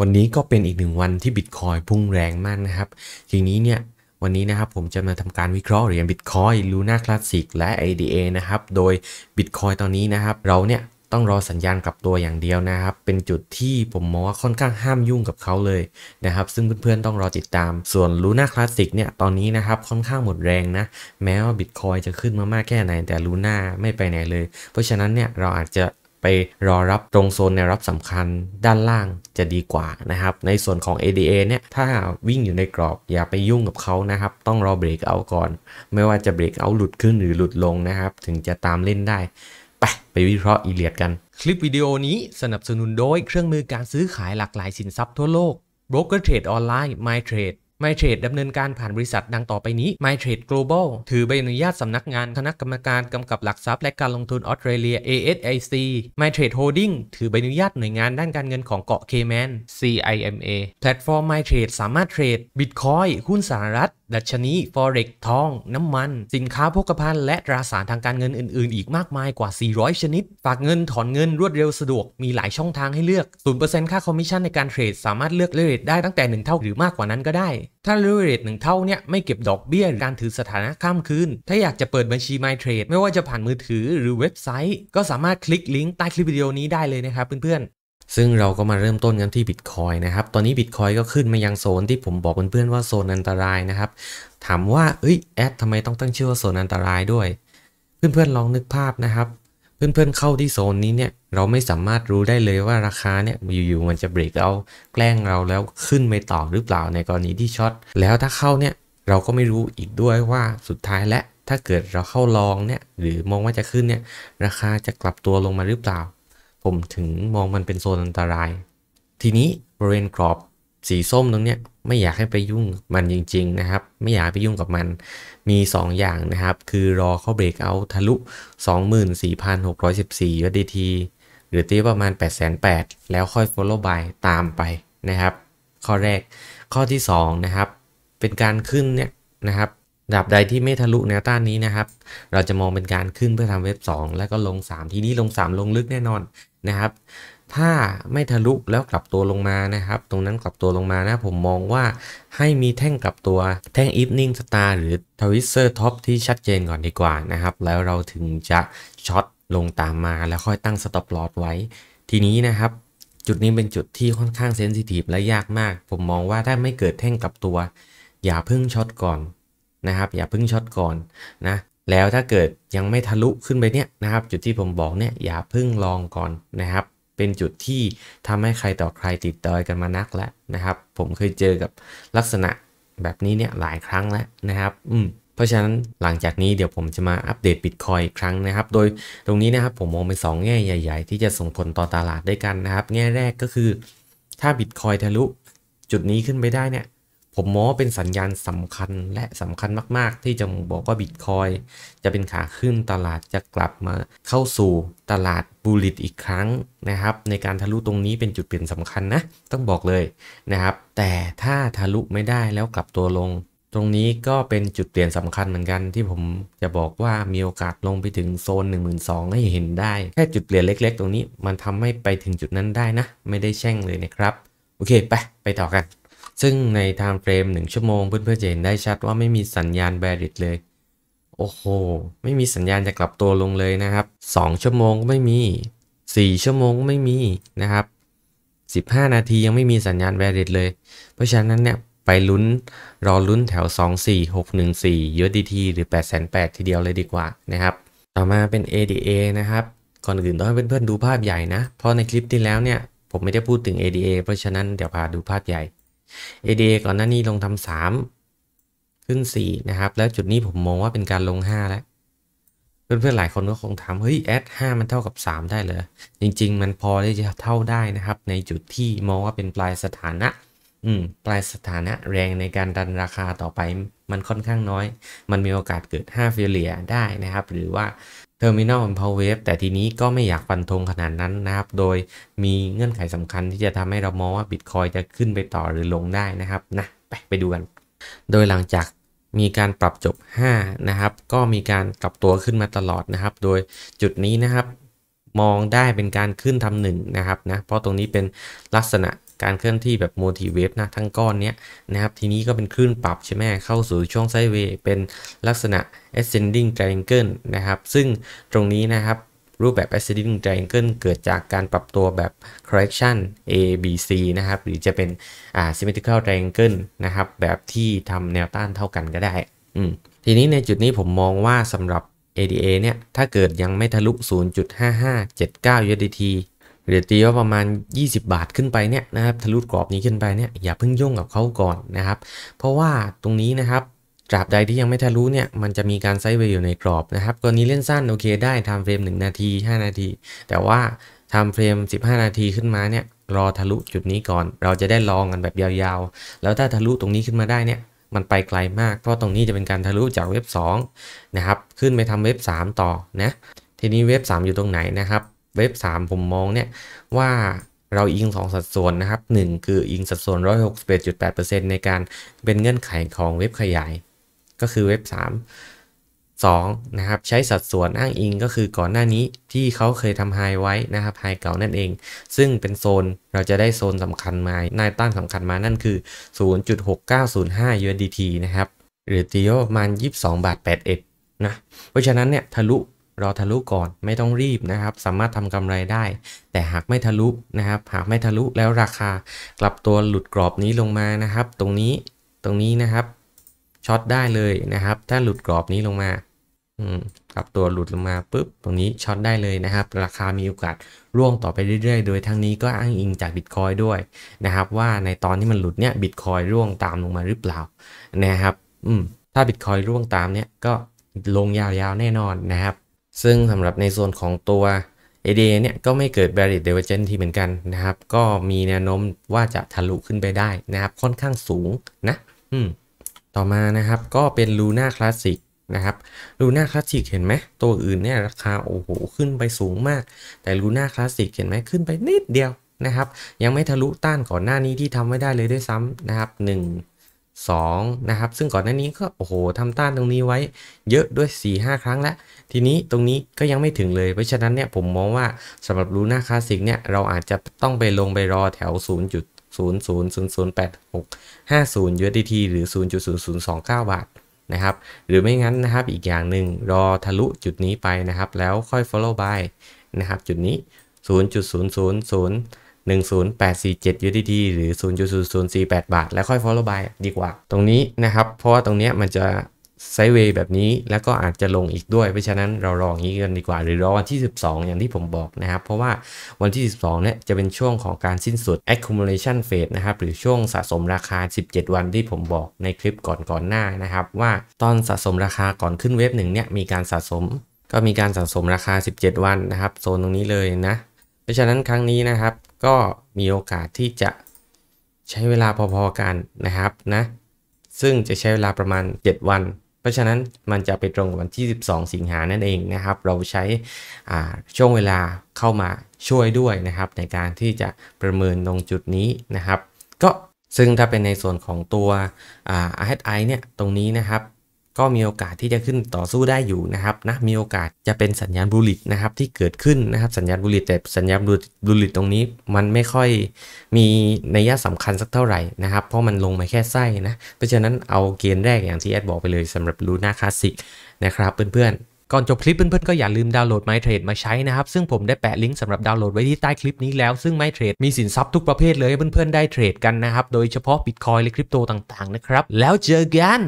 วันนี้ก็เป็นอีกหนึ่งวันที่บิตคอยพุ่งแรงมากนะครับ ทีนี้เนี่ยวันนี้นะครับผมจะมาทำการวิเคราะห์เหรียญบิตคอยลูน่าคลาสสิกและ ADA นะครับโดยบิตคอยตอนนี้นะครับ เราเนี่ยต้องรอสัญญาณกลับตัวอย่างเดียวนะครับ เป็นจุดที่ผมมองว่าค่อนข้างห้ามยุ่งกับเขาเลยนะครับซึ่งเพื่อนๆต้องรอติดตามส่วนลูน่าคลาสสิกเนี่ยตอนนี้นะครับค่อนข้างหมดแรงนะแม้ว่าบิตคอยจะขึ้นมามากแค่ไหนแต่ลูน่าไม่ไปไหนเลย เพราะฉะนั้นเนี่ยเราอาจจะไปรอรับตรงโซนแนวรับสำคัญด้านล่างจะดีกว่านะครับ ในส่วนของ ADA เนี่ยถ้าวิ่งอยู่ในกรอบอย่าไปยุ่งกับเขานะครับ ต้องรอเบรกเอาก่อน ไม่ว่าจะเบรกเอาหลุดขึ้นหรือหลุดลงนะครับ ถึงจะตามเล่นได้ ไปไปวิเคราะห์อีเลียดกัน คลิปวิดีโอนี้สนับสนุนโดยเครื่องมือการซื้อขายหลากหลายสินทรัพย์ทั่วโลก Broker Trade Online My Trade MyTrade ดำเนินการผ่านบริษัทดังต่อไปนี้ MyTrade Global ถือใบอนุญาตสำนักงานคณะกรรมการกำกับหลักทรัพย์และการลงทุนออสเตรเลีย ASIC MyTrade Holding ถือใบอนุญาตหน่วยงานด้านการเงินของเกาะเคแมน CIMA แพลตฟอร์ม MyTrade สามารถเทรด Bitcoin หุ้นสหรัฐดัชนี forex ทอง น้ำมัน สินค้าโภคภัณฑ์ และตราสารทางการเงินอื่น ๆ อีกมากมายกว่า 400 ชนิด ฝากเงินถอนเงินรวดเร็ว สะดวก มีหลายช่องทางให้เลือก 0%ค่าคอมมิชชั่นในการเทรด สามารถเลือกเลเรจได้ตั้งแต่ 1 เท่าหรือมากกว่านั้นก็ได้ ถ้าเลเรทหนึ่งเท่าเนี่ย ไม่เก็บดอกเบี้ย การถือสถานะข้ามคืน ถ้าอยากจะเปิดบัญชี MyTrade ไม่ว่าจะผ่านมือถือหรือเว็บไซต์ ก็สามารถคลิกลิงก์ใต้คลิปวิดีโอนี้ได้เลยนะครับเพื่อนซึ่งเราก็มาเริ่มต้นกันที่บิตคอยนะครับ ตอนนี้บิตคอยก็ขึ้นมายังโซนที่ผมบอกเพื่อนๆว่าโซนอันตรายนะครับ ถามว่าเอ้ยแอดทำไมต้องตั้งชื่อว่าโซนอันตรายด้วย เพื่อนๆลองนึกภาพนะครับ เพื่อนๆเข้าที่โซนนี้เนี่ยเราไม่สามารถรู้ได้เลยว่าราคาเนี่ยอยู่ๆมันจะเบรกเอาแกล้งเราแล้วขึ้นไปต่อหรือเปล่าในกรณีที่ช็อต แล้วถ้าเข้าเนี่ยเราก็ไม่รู้อีกด้วยว่าสุดท้ายและถ้าเกิดเราเข้าลองเนี่ยหรือมองว่าจะขึ้นเนี่ยราคาจะกลับตัวลงมาหรือเปล่าผมถึงมองมันเป็นโซนอันตราย ทีนี้บริเวณกรอบสีส้มตรงเนี้ยไม่อยากให้ไปยุ่งมันจริงๆนะครับ ไม่อยากไปยุ่งกับมัน มี 2 อย่างนะครับ คือรอเข้าเบรกเอาทะลุ 24,614 USDT หรือที่ประมาณ8แ0 0แล้วค่อย follow by ตามไปนะครับ ข้อแรกข้อที่ 2 นะครับ เป็นการขึ้นเนี่ยนะครับดับใดที่ไม่ทะลุแนวต้านนี้นะครับ เราจะมองเป็นการขึ้นเพื่อทำเว็บ 2 แล้วก็ลง 3 ทีนี้ลง 3 ลงลึกแน่นอนนะครับ ถ้าไม่ทะลุแล้วกลับตัวลงมานะครับ ตรงนั้นกลับตัวลงมานะผมมองว่าให้มีแท่งกลับตัวแท่ง Evening Star หรือ Twister Top ที่ชัดเจนก่อนดีกว่านะครับ แล้วเราถึงจะช็อตลงตามมาแล้วค่อยตั้ง Stop Loss ไว้ ทีนี้นะครับจุดนี้เป็นจุดที่ค่อนข้างเซนซิทีฟและยากมาก ผมมองว่าถ้าไม่เกิดแท่งกลับตัวอย่าเพิ่งช็อตก่อนนะครับอย่าพึ่งช็อตก่อนนะแล้วถ้าเกิดยังไม่ทะลุขึ้นไปเนี่ยนะครับ จุดที่ผมบอกเนี่ยอย่าพึ่งลองก่อนนะครับ เป็นจุดที่ทำให้ใครต่อใครติดดอยกันมานักแล้วนะครับ ผมเคยเจอกับลักษณะแบบนี้เนี่ยหลายครั้งแล้วนะครับอืมเพราะฉะนั้นหลังจากนี้เดี๋ยวผมจะมาอัปเดตบิตคอยอีกครั้งนะครับ โดยตรงนี้นะครับผมมองเป็น2แง่ใหญ่ๆ ที่จะส่งผลต่อตลาดด้วยกันนะครับแง่แรกก็คือ ถ้าบิตคอยทะลุจุดนี้ขึ้นไปได้เนี่ยผมมองว่าเป็นสัญญาณสำคัญและสำคัญมากๆ ที่จะบอกว่าบิตคอยจะเป็นขาขึ้นตลาดจะกลับมาเข้าสู่ตลาดบูลลิตอีกครั้งนะครับ ในการทะลุตรงนี้เป็นจุดเปลี่ยนสำคัญนะ ต้องบอกเลยนะครับ แต่ถ้าทะลุไม่ได้แล้วกลับตัวลง ตรงนี้ก็เป็นจุดเปลี่ยนสำคัญเหมือนกันที่ผมจะบอกว่ามีโอกาสลงไปถึงโซน 1 2 0 0 0ให้เห็นได้ แค่จุดเปลี่ยนเล็ก ๆ ตรงนี้ มันทำให้ไปถึงจุดนั้นได้นะ ไม่ได้แช่งเลยนะครับโอเคไปไปต่อกันซึ่งในไทม์เฟรมหนึ่งชั่วโมงเพื่อนๆจะเห็นได้ชัดว่าไม่มีสัญญาณแบริดเลย โอ้โห ไม่มีสัญญาณจะกลับตัวลงเลยนะครับ 2 ชั่วโมงก็ไม่มี 4 ชั่วโมงไม่มีนะครับ 15 นาทียังไม่มีสัญญาณแบริดเลย เพราะฉะนั้นเนี่ย ไปลุ้นรอลุ้นแถว 24614 USDT หรือ 8,800 ทีเดียวเลยดีกว่านะครับ ต่อมาเป็น ADA นะครับ ก่อนอื่นต้องให้เพื่อนๆดูภาพใหญ่นะ เพราะในคลิปที่แล้วเนี่ยผมไม่ได้พูดถึง ADA เพราะฉะนั้นเดี๋ยวพาดูภาพใหญ่ ADA ก่อนหน้านี้ลงทำสามขึ้น4นะครับ แล้วจุดนี้ผมมองว่าเป็นการลง 5 แล้วเพื่อนๆ หลายคนก็คงถาม เฮ้ย แอดห้ามันเท่ากับ 3 ได้เหรอ จริงๆ มันพอที่จะเท่าได้นะครับ ในจุดที่มองว่าเป็นปลายสถานะ อืม ปลายสถานะแรงในการดันราคาต่อไปมันค่อนข้างน้อย มันมีโอกาสเกิด 5 เฟลเลียได้นะครับ หรือว่า Terminal and Power Wave แต่ทีนี้ก็ไม่อยากฟันธงขนาดนั้นนะครับ โดยมีเงื่อนไขสำคัญที่จะทำให้เรามองว่า Bitcoin จะขึ้นไปต่อหรือลงได้นะครับนะไปไปดูกัน โดยหลังจากมีการปรับจบ5นะครับ ก็มีการกลับตัวขึ้นมาตลอดนะครับ โดยจุดนี้นะครับ มองได้เป็นการขึ้นทำหนึ่งนะครับนะ เพราะตรงนี้เป็นลักษณะการเคลื่อนที่แบบโมทีเวฟนะทั้งก้อนเนี้ยนะครับทีนี้ก็เป็นคลื่นปรับใช่ไหมเข้าสู่ช่วงไซเวย์เป็นลักษณะ ascending triangle นะครับซึ่งตรงนี้นะครับรูปแบบ ascending triangle เกิดจากการปรับตัวแบบ correction A B C นะครับหรือจะเป็น symmetrical triangle นะครับแบบที่ทำแนวต้านเท่ากันก็ได้ ทีนี้ในจุดนี้ผมมองว่าสำหรับ ADA เนี่ยถ้าเกิดยังไม่ทะลุ 0.5579 USDT เดี๋ยวตีว่าประมาณ 20 บาทขึ้นไปเนี่ยนะครับทะลุกรอบนี้ขึ้นไปเนี่ยอย่าเพิ่งยุ่งกับเขาก่อนนะครับ เพราะว่าตรงนี้นะครับตราบใดที่ยังไม่ทะลุเนี่ยมันจะมีการไซด์เวย์อยู่ในกรอบนะครับกรณีเล่นสั้นโอเคได้ทำเฟรม1 นาที 5 นาที แต่ว่าทำเฟรม 15 นาทีขึ้นมาเนี่ยรอทะลุจุดนี้ก่อน เราจะได้ลองกันแบบยาวๆ แล้วถ้าทะลุตรงนี้ขึ้นมาได้เนี่ย มันไปไกลมากเพราะตรงนี้จะเป็นการทะลุจากเว็บ2นะครับขึ้นไปทำเว็บ 3 ต่อนะทีนี้เว็บ 3 อยู่ตรงไหนนะครับเว็บ 3 ผมมองเนี่ยว่าเราอิง2สัดส่วนนะครับ 1 คืออิงสัดส่วน 161.8%ในการเป็นเงื่อนไขของเว็บขยาย ก็คือเว็บ 3 2 นะครับ ใช้สัดส่วนอ้างอิงก็คือก่อนหน้านี้ที่เขาเคยทำไฮไว้นะครับไฮเก่านั่นเอง ซึ่งเป็นโซนเราจะได้โซนสำคัญมาหน้าต้านสำคัญมานั่นคือ 0.6905 USDT นะครับ หรือตีโยประมาณ22บาท81นะเพราะฉะนั้นเนี่ยทะลุรอทะลุก่อนไม่ต้องรีบนะครับ สามารถทำกำไรได้ แต่หากไม่ทะลุนะครับ หากไม่ทะลุแล้วราคากลับตัวหลุดกรอบนี้ลงมานะครับ ตรงนี้ตรงนี้นะครับช็อตได้เลยนะครับ ถ้าหลุดกรอบนี้ลงมากลับตัวหลุดลงมาปุ๊บตรงนี้ช็อตได้เลยนะครับ ราคามีโอกาสร่วงต่อไปเรื่อยๆ โดย ทั้งนี้ก็อ้างอิงจากบิตคอยด้วย นะครับ ว่าในตอนที่มันหลุดเนี่ยบิตคอยร่วงตามลงมาหรือเปล่านะครับ อืมถ้าบิตคอยร่วงตามเนี่ยก็ลงยาวๆแน่นอนนะครับซึ่งสำหรับในส่วนของตัว ADA เนี่ยก็ไม่เกิด b a r r i e Divergence ที่เหมือนกันนะครับ ก็มีแนวโน้มว่าจะทะลุขึ้นไปได้นะครับ ค่อนข้างสูงนะ ต่อมานะครับก็เป็น Luna Classic นะครับ Luna Classic เห็นไหมตัวอื่นเนี่ยราคาโอ้โหขึ้นไปสูงมาก แต่ Luna Classic เห็นไหมขึ้นไปนิดเดียวนะครับ ยังไม่ทะลุต้านก่อนหน้านี้ที่ทำไม่ได้เลยด้วยซ้ำนะครับ1 2 นะครับ ซึ่งก่อนหน้านี้ก็ โอ้โหทำต้านตรงนี้ไว้เยอะด้วย 4-5 ครั้งแล้ว ทีนี้ตรงนี้ก็ยังไม่ถึงเลย เพราะฉะนั้นเนี่ยผมมองว่าสำหรับลูน่าคลาสสิกเนี่ย เราอาจจะต้องไปลงไปรอแถว 0.0008650 USDT หรือ 0.0029 บาท นะครับ หรือไม่งั้นนะครับ อีกอย่างหนึ่งรอทะลุจุดนี้ไปนะครับ แล้วค่อย follow by นะครับจุดนี้ 0.000 10847ดี d ีหรือ 0.0048 บาท แล้วค่อย follow b า y ดีกว่า ตรงนี้นะครับ เพราะว่าตรงนี้มันจะไซเวย์แบบนี้แล้วก็อาจจะลงอีกด้วยเพราะฉะนั้นเรารออย่างนี้กันดีกว่า หรือรอวันที่ 12 อย่างที่ผมบอกนะครับ เพราะว่าวันที่ 12เนี่ยจะเป็นช่วงของการสิ้นสุด accumulation phase นะครับ หรือช่วงสะสมราคา 17 วันที่ผมบอกในคลิปก่อนก่อนหน้านะครับ ว่าตอนสะสมราคาก่อนขึ้นเว็บหนึ่งเนี่ยมีการสะสม ก็มีการสะสมราคา 17 วันนะครับโซนตรงนี้เลยนะเพราะฉะนั้นครั้งนี้นะครับก็มีโอกาสที่จะใช้เวลาพอๆกันนะครับนะ ซึ่งจะใช้เวลาประมาณ 7 วัน เพราะฉะนั้นมันจะไปตรงวันที่12สิงหานั่นเองนะครับ เราใช้ช่วงเวลาเข้ามาช่วยด้วยนะครับ ในการที่จะประเมินตรงจุดนี้นะครับ ก็ซึ่งถ้าเป็นในส่วนของตัว RSI เนี่ยตรงนี้นะครับก็มีโอกาสที่จะขึ้นต่อสู้ได้อยู่นะครับนะมีโอกาสจะเป็นสัญญาณบูลลิตนะครับที่เกิดขึ้นนะครับสัญญาณบูลลิตแต่สัญญาณบูลลิตตรงนี้ มันไม่ค่อยมีนัยสำคัญสักเท่าไหร่นะครับเพราะมันลงมาแค่ไส้นะเพราะฉะนั้นเอาเกณฑ์แรกอย่างที่แอดบอกไปเลยสำหรับลูน่าคลาสสิกนะครับเพื่อนๆก่อนจบคลิปเพื่อนๆก็อย่าลืมดาวน์โหลด MyTrade มาใช้นะครับซึ่งผมได้แปะลิงก์สำหรับดาวน์โหลดไว้ที่ใต้คลิปนี้แล้วซึ่ง MyTrade มีสินทรัพย์ทุกประเภทเลยเพื่อนๆได้เทรดกันนะครับโดยเฉพาะ Bitcoin และคริปโตต่างๆนะครับแล้วเจอกัน